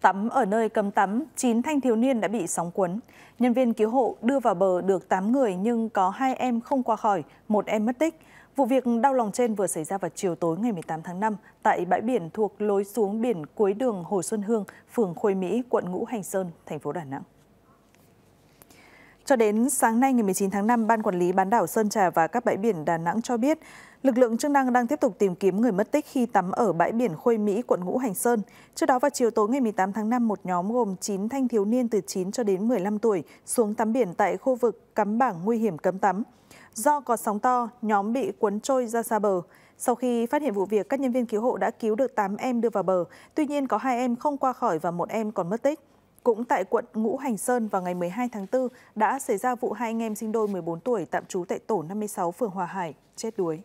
tắm ở nơi cấm tắm, 9 thanh thiếu niên đã bị sóng cuốn. Nhân viên cứu hộ đưa vào bờ được 8 người nhưng có 2 em không qua khỏi, một em mất tích. Vụ việc đau lòng trên vừa xảy ra vào chiều tối ngày 18 tháng 5 tại bãi biển thuộc lối xuống biển cuối đường Hồ Xuân Hương, phường Khôi Mỹ, quận Ngũ Hành Sơn, thành phố Đà Nẵng. Cho đến sáng nay ngày 19 tháng 5, Ban Quản lý bán đảo Sơn Trà và các bãi biển Đà Nẵng cho biết, lực lượng chức năng đang tiếp tục tìm kiếm người mất tích khi tắm ở bãi biển Khôi Mỹ, quận Ngũ Hành Sơn. Trước đó vào chiều tối ngày 18 tháng 5, một nhóm gồm 9 thanh thiếu niên từ 9 cho đến 15 tuổi xuống tắm biển tại khu vực cắm bảng nguy hiểm cấm tắm. Do có sóng to, nhóm bị cuốn trôi ra xa bờ. Sau khi phát hiện vụ việc, các nhân viên cứu hộ đã cứu được 8 em đưa vào bờ. Tuy nhiên có 2 em không qua khỏi và một em còn mất tích. Cũng tại quận Ngũ Hành Sơn vào ngày 12 tháng 4 đã xảy ra vụ hai anh em sinh đôi 14 tuổi tạm trú tại tổ 56 phường Hòa Hải chết đuối.